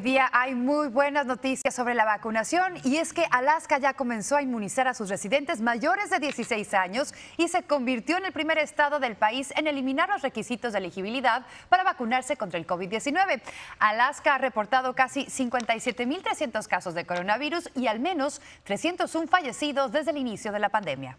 día hay muy buenas noticias sobre la vacunación y es que Alaska ya comenzó a inmunizar a sus residentes mayores de 16 años y se convirtió en el primer estado del país en eliminar los requisitos de elegibilidad para vacunarse contra el COVID-19. Alaska ha reportado casi 57.300 casos de coronavirus y al menos 301 fallecidos desde el inicio de la pandemia.